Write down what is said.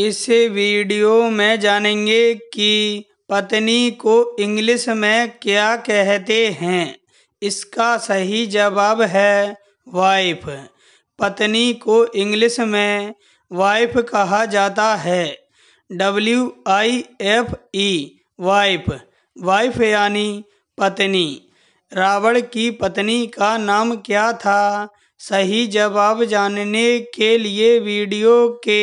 इस वीडियो में जानेंगे कि पत्नी को इंग्लिश में क्या कहते हैं इसका सही जवाब है वाइफ पत्नी को इंग्लिश में वाइफ कहा जाता है W I F E wife wife यानी पत्नी रावण की पत्नी का नाम क्या था सही जवाब जानने के लिए वीडियो के